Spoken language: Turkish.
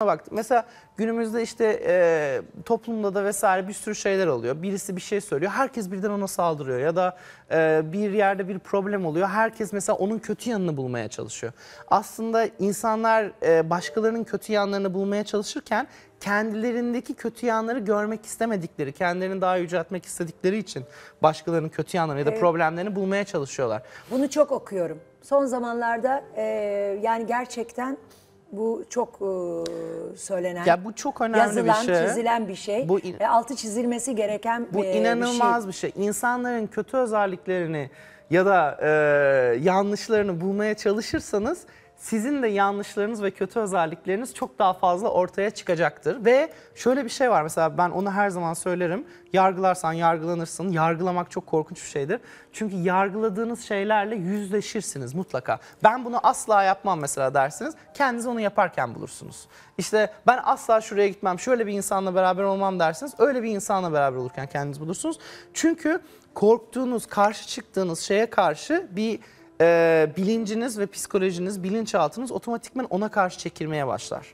baktım. Mesela günümüzde işte e, toplumda da vesaire bir sürü şeyler oluyor. Birisi bir şey söylüyor. Herkes birden ona saldırıyor ya da e, bir yerde bir problem oluyor. Herkes mesela onun kötü yanını bulmaya çalışıyor. Aslında insanlar e, başkalarının kötü yanlarını bulmaya çalışırken kendilerindeki kötü yanları görmek istemedikleri, kendilerini daha yüceltmek istedikleri için başkalarının kötü yanlarını ya da evet. problemlerini bulmaya çalışıyorlar. Bunu çok okuyorum. Son zamanlarda e, yani gerçekten bu çok e, söylenen, ya bu çok önemli yazılan, bir şey. çizilen bir şey bu ve altı çizilmesi gereken bu e, inanılmaz bir şey. bir şey. İnsanların kötü özelliklerini ya da e, yanlışlarını bulmaya çalışırsanız sizin de yanlışlarınız ve kötü özellikleriniz çok daha fazla ortaya çıkacaktır. Ve şöyle bir şey var mesela ben onu her zaman söylerim. Yargılarsan yargılanırsın. Yargılamak çok korkunç bir şeydir. Çünkü yargıladığınız şeylerle yüzleşirsiniz mutlaka. Ben bunu asla yapmam mesela dersiniz. Kendiniz onu yaparken bulursunuz. İşte ben asla şuraya gitmem, şöyle bir insanla beraber olmam dersiniz. Öyle bir insanla beraber olurken kendiniz bulursunuz. Çünkü korktuğunuz, karşı çıktığınız şeye karşı bir e, bilinciniz ve psikolojiniz, bilinçaltınız otomatikman ona karşı çekilmeye başlar.